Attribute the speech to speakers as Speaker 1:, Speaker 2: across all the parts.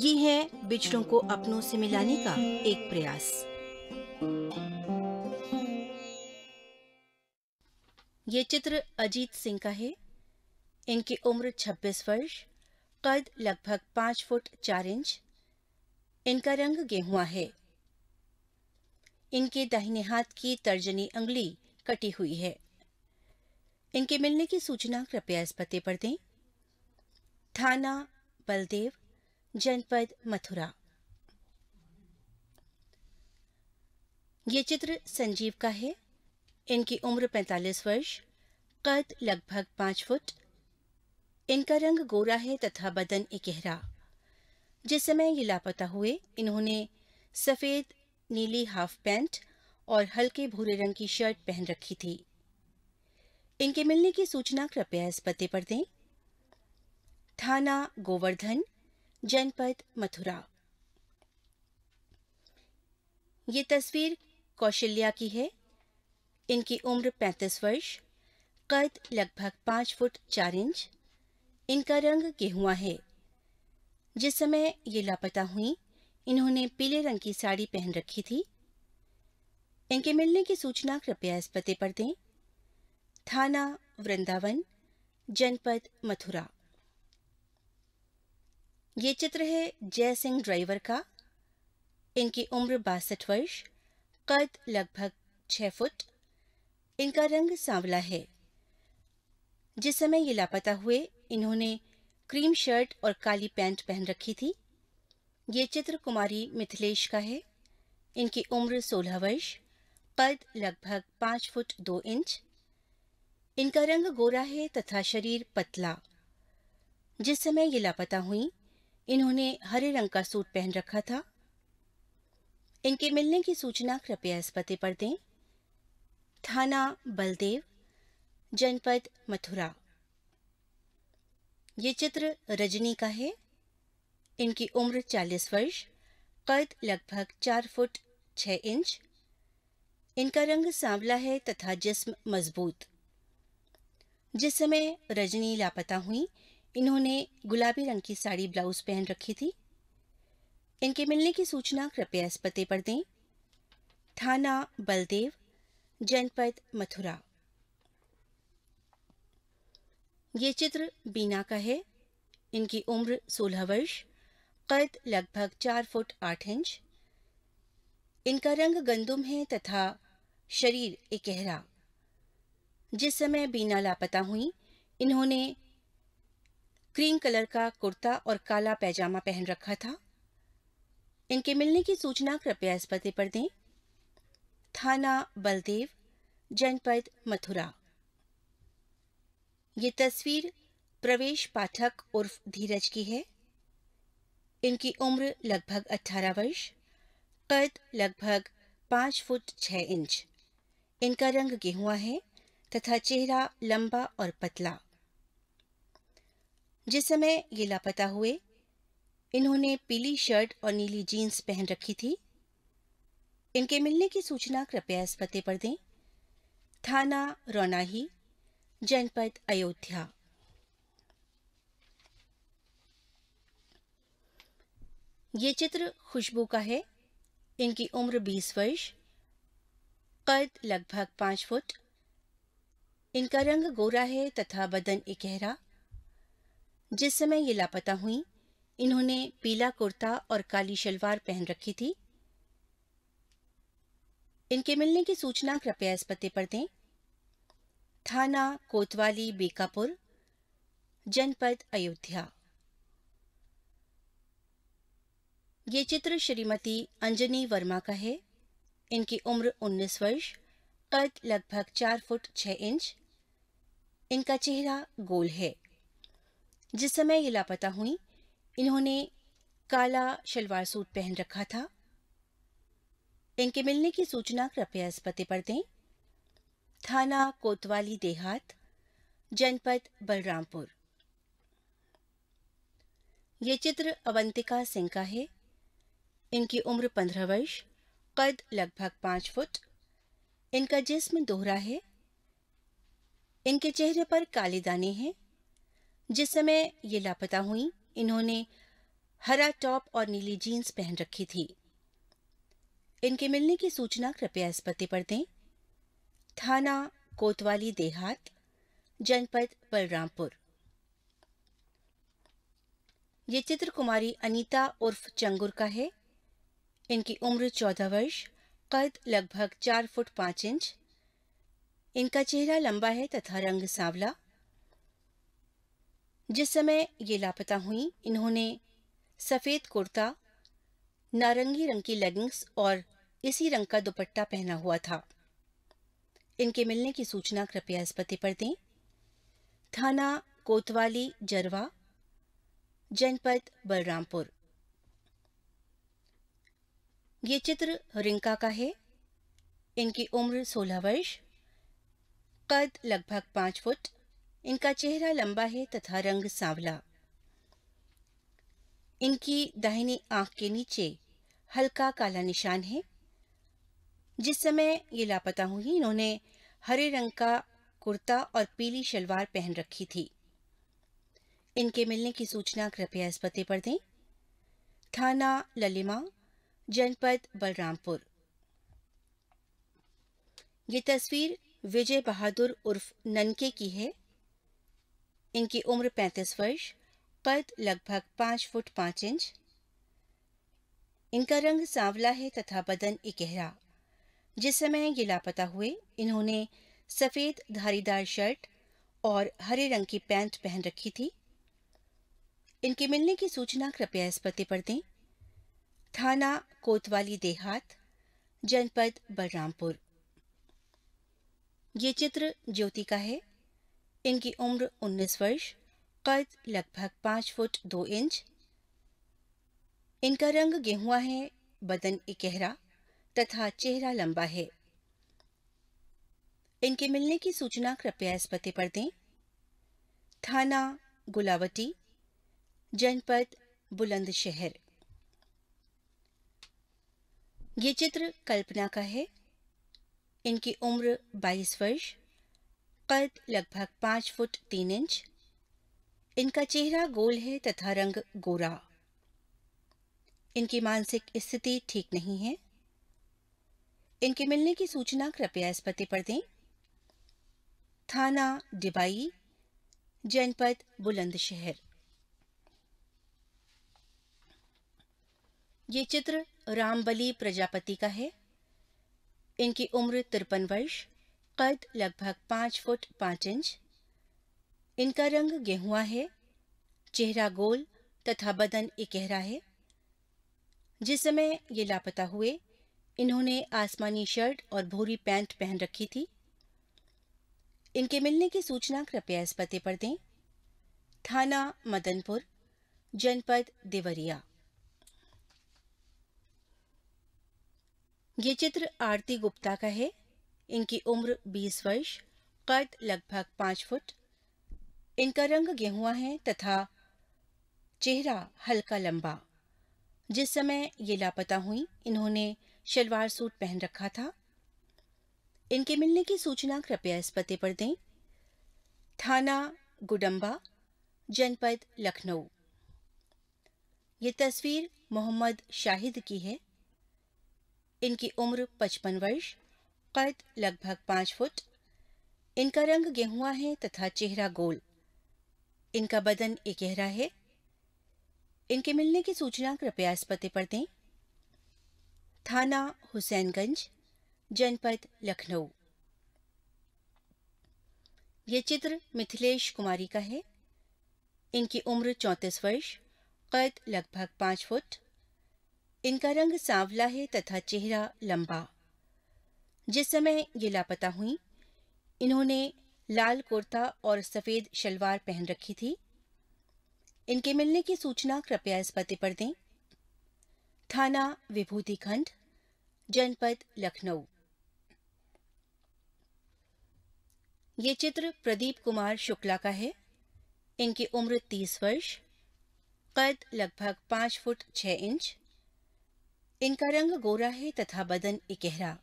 Speaker 1: ये है बिछड़ों को अपनों से मिलाने का एक प्रयास ये चित्र अजीत सिंह का है इनकी उम्र 26 वर्ष कद लगभग पांच फुट चार इंच इनका रंग गेहुआ है इनके दाहिने हाथ की तर्जनी अंगली कटी हुई है इनके मिलने की सूचना कृपया इस पते पर दें थाना बलदेव जनपद मथुरा ये चित्र संजीव का है इनकी उम्र 45 वर्ष कद लगभग पाँच फुट इनका रंग गोरा है तथा बदन गहरा जिस समय ये लापता हुए इन्होंने सफ़ेद नीली हाफ पैंट और हल्के भूरे रंग की शर्ट पहन रखी थी इनके मिलने की सूचना कृपया इस पते पर दें थाना गोवर्धन जनपद मथुरा ये तस्वीर कौशल्या की है इनकी उम्र 35 वर्ष कद लगभग पांच फुट चार इंच इनका रंग गेहुआ है जिस समय ये लापता हुई इन्होंने पीले रंग की साड़ी पहन रखी थी इनके मिलने की सूचना कृपया इस पते पर दें थाना वृंदावन जनपद मथुरा ये चित्र है जय सिंह ड्राइवर का इनकी उम्र बासठ वर्ष कद लगभग छः फुट इनका रंग सांवला है जिस समय ये लापता हुए इन्होंने क्रीम शर्ट और काली पैंट पहन रखी थी ये चित्र कुमारी मिथिलेश का है इनकी उम्र 16 वर्ष कद लगभग पांच फुट दो इंच इनका रंग गोरा है तथा शरीर पतला जिस समय ये लापता हुई इन्होंने हरे रंग का सूट पहन रखा था इनके मिलने की सूचना कृपया इस पते पर दें थाना बलदेव जनपद मथुरा ये चित्र रजनी का है इनकी उम्र 40 वर्ष कद लगभग 4 फुट 6 इंच इनका रंग सांवला है तथा जिस्म मजबूत जिस समय रजनी लापता हुई इन्होंने गुलाबी रंग की साड़ी ब्लाउज पहन रखी थी इनके मिलने की सूचना कृपया इस पते पर दें थाना बलदेव जनपद मथुरा ये चित्र बीना का है इनकी उम्र 16 वर्ष कद लगभग चार फुट आठ इंच इनका रंग गंदुम है तथा शरीर एक गहरा जिस समय बीना लापता हुई इन्होंने क्रीम कलर का कुर्ता और काला पैजामा पहन रखा था इनके मिलने की सूचना कृपया इस पते पर दें थाना बलदेव जनपद मथुरा ये तस्वीर प्रवेश पाठक उर्फ धीरज की है इनकी उम्र लगभग 18 वर्ष कद लगभग पांच फुट छह इंच इनका रंग गेहुआ है तथा चेहरा लंबा और पतला जिस समय ये लापता हुए इन्होंने पीली शर्ट और नीली जीन्स पहन रखी थी इनके मिलने की सूचना कृपया इस पते पर दें थाना रौनाही जनपद अयोध्या ये चित्र खुशबू का है इनकी उम्र 20 वर्ष कद लगभग पाँच फुट इनका रंग गोरा है तथा बदन इकहरा जिस समय ये लापता हुई इन्होंने पीला कुर्ता और काली शलवार पहन रखी थी इनके मिलने की सूचना कृपया इस पते पर दें थाना कोतवाली बेकापुर जनपद अयोध्या ये चित्र श्रीमती अंजनी वर्मा का है इनकी उम्र 19 वर्ष कद लगभग 4 फुट 6 इंच इनका चेहरा गोल है जिस समय ये लापता हुई इन्होंने काला शलवार सूट पहन रखा था इनके मिलने की सूचना कृपया इस पते पर दें थाना कोतवाली देहात जनपद बलरामपुर ये चित्र अवंतिका सिंह का है इनकी उम्र पंद्रह वर्ष कद लगभग पांच फुट इनका जिस्म दोहरा है इनके चेहरे पर काले दाने हैं जिस समय ये लापता हुई इन्होंने हरा टॉप और नीली जीन्स पहन रखी थी इनके मिलने की सूचना कृपया इस पते पर दें थाना कोतवाली देहात जनपद बलरामपुर ये चित्र कुमारी अनीता उर्फ चंगुर का है इनकी उम्र चौदह वर्ष कद लगभग चार फुट पांच इंच इनका चेहरा लंबा है तथा रंग सांवला जिस समय ये लापता हुई इन्होंने सफ़ेद कुर्ता नारंगी रंग की लेगिंग्स और इसी रंग का दुपट्टा पहना हुआ था इनके मिलने की सूचना कृपया इस पते पर दें थाना कोतवाली जरवा जनपद बलरामपुर ये चित्र रिंका का है इनकी उम्र 16 वर्ष कद लगभग पांच फुट इनका चेहरा लंबा है तथा रंग सांवला इनकी दाहिनी आंख के नीचे हल्का काला निशान है जिस समय ये लापता हुई इन्होंने हरे रंग का कुर्ता और पीली शलवार पहन रखी थी इनके मिलने की सूचना कृपया इस पते पर दें थाना ललिमा जनपद बलरामपुर ये तस्वीर विजय बहादुर उर्फ ननके की है इनकी उम्र 35 वर्ष पद लगभग 5 फुट 5 इंच इनका रंग सांवला है तथा बदन इकहरा जिस समय ये लापता हुए इन्होंने सफ़ेद धारीदार शर्ट और हरे रंग की पैंट पहन रखी थी इनके मिलने की सूचना कृपया इस पते पर दें थाना कोतवाली देहात जनपद बलरामपुर ये चित्र ज्योति का है इनकी उम्र 19 वर्ष कद लगभग पाँच फुट दो इंच इनका रंग गेहुआ है बदन इकहरा तथा चेहरा लंबा है इनके मिलने की सूचना कृपया इस पते पर दें थाना गुलावटी जनपद बुलंदशहर ये चित्र कल्पना का है इनकी उम्र 22 वर्ष कद लगभग पाँच फुट तीन इंच इनका चेहरा गोल है तथा रंग गोरा इनकी मानसिक स्थिति ठीक नहीं है इनके मिलने की सूचना कृपया इस पते पर दें थाना डिबाई जनपद बुलंदशहर ये चित्र रामबली प्रजापति का है इनकी उम्र तिरपन वर्ष कद लगभग पाँच फुट पाँच इंच इनका रंग गेहुआ है चेहरा गोल तथा बदन इकहरा है जिस समय ये लापता हुए इन्होंने आसमानी शर्ट और भूरी पैंट पहन रखी थी इनके मिलने की सूचना कृपया इस पते पर दें थाना मदनपुर जनपद देवरिया ये चित्र आरती गुप्ता का है इनकी उम्र 20 वर्ष कद लगभग पाँच फुट इनका रंग गेहुआ है तथा चेहरा हल्का लंबा जिस समय ये लापता हुई इन्होंने शलवार सूट पहन रखा था इनके मिलने की सूचना कृपया इस पते पर दें थाना गुडम्बा जनपद लखनऊ ये तस्वीर मोहम्मद शाहिद की है इनकी उम्र 55 वर्ष कद लगभग पांच फुट इनका रंग गेहुआ है तथा चेहरा गोल इनका बदन एकहरा है इनके मिलने की सूचना कृपया इस पते पर दें थाना हुसैनगंज जनपद लखनऊ ये चित्र मिथिलेश कुमारी का है इनकी उम्र चौंतीस वर्ष कद लगभग पांच फुट इनका रंग सांवला है तथा चेहरा लंबा जिस समय ये लापता हुई इन्होंने लाल कुर्ता और सफेद शलवार पहन रखी थी इनके मिलने की सूचना कृपया इस पते पर दें थाना विभूति खंड जनपद लखनऊ ये चित्र प्रदीप कुमार शुक्ला का है इनकी उम्र तीस वर्ष कद लगभग पांच फुट छह इंच इनका रंग गोरा है तथा बदन इकहरा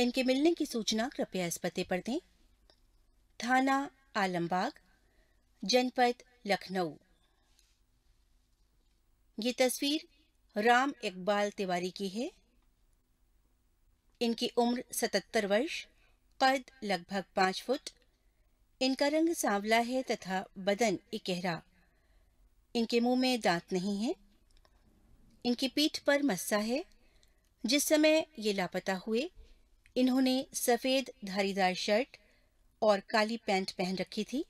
Speaker 1: इनके मिलने की सूचना कृपया इस पते पर दें थाना आलमबाग जनपद लखनऊ ये तस्वीर राम इकबाल तिवारी की है इनकी उम्र 77 वर्ष कद लगभग पांच फुट इनका रंग सांवला है तथा बदन इकहरा इनके मुंह में दांत नहीं है इनकी पीठ पर मस्सा है जिस समय ये लापता हुए इन्होंने सफ़ेद धारीदार शर्ट और काली पैंट पहन रखी थी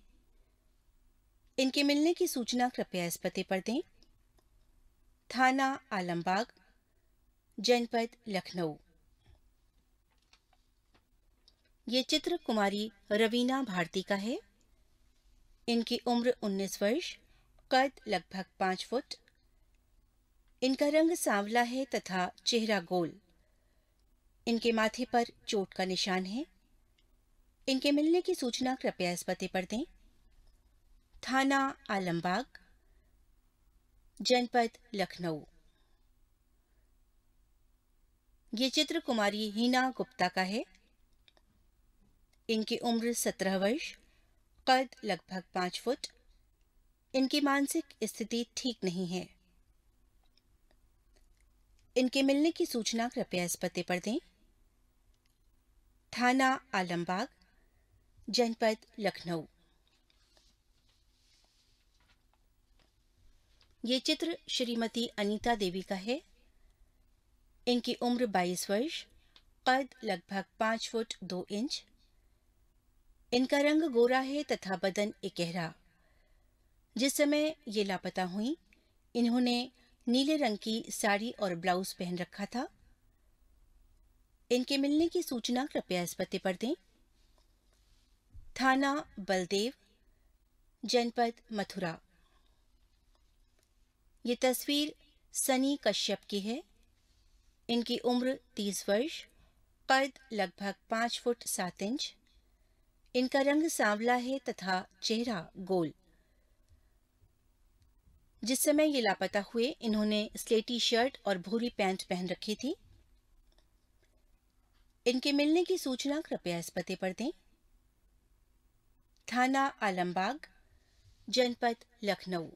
Speaker 1: इनके मिलने की सूचना कृपया इस पते पर दें थाना आलमबाग जनपद लखनऊ ये चित्र कुमारी रवीना भारती का है इनकी उम्र 19 वर्ष कद लगभग पाँच फुट इनका रंग सांवला है तथा चेहरा गोल इनके माथे पर चोट का निशान है इनके मिलने की सूचना कृपया इस पते पर दें थाना आलमबाग जनपद लखनऊ ये चित्र कुमारी हीना गुप्ता का है इनकी उम्र सत्रह वर्ष कद लगभग पांच फुट इनकी मानसिक स्थिति ठीक नहीं है इनके मिलने की सूचना कृपया इस पते पर दें थाना आलमबाग जनपद लखनऊ ये चित्र श्रीमती अनीता देवी का है इनकी उम्र 22 वर्ष कद लगभग 5 फुट दो इंच इनका रंग गोरा है तथा बदन इकहरा जिस समय ये लापता हुई इन्होंने नीले रंग की साड़ी और ब्लाउज पहन रखा था इनके मिलने की सूचना कृपया इस पते पर दें थाना बलदेव जनपद मथुरा ये तस्वीर सनी कश्यप की है इनकी उम्र तीस वर्ष कद लगभग पांच फुट सात इंच इनका रंग सांवला है तथा चेहरा गोल जिस समय ये लापता हुए इन्होंने स्लेटी शर्ट और भूरी पैंट पहन रखी थी इनके मिलने की सूचना कृपया इस पते पर दें थाना आलमबाग जनपद लखनऊ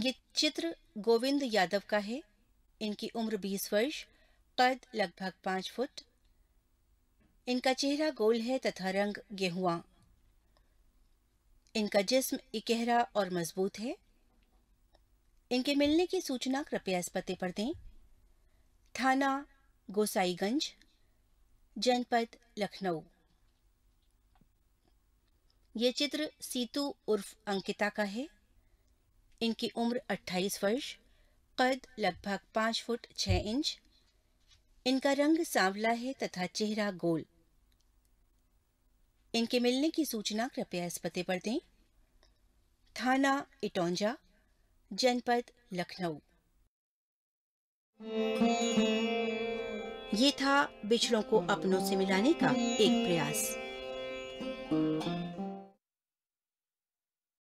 Speaker 1: ये चित्र गोविंद यादव का है इनकी उम्र 20 वर्ष कद लगभग पांच फुट इनका चेहरा गोल है तथा रंग गेहुआ इनका जिस्म इकहरा और मजबूत है इनके मिलने की सूचना कृपया इस पते पर दें थाना गोसाईगंज जनपद लखनऊ ये चित्र सीतू उर्फ अंकिता का है इनकी उम्र 28 वर्ष कद लगभग 5 फुट 6 इंच इनका रंग सांवला है तथा चेहरा गोल इनके मिलने की सूचना कृपया इस पते पर दें थाना इटौंजा जनपद लखनऊ ये था बिछड़ों को अपनों से मिलाने का एक प्रयास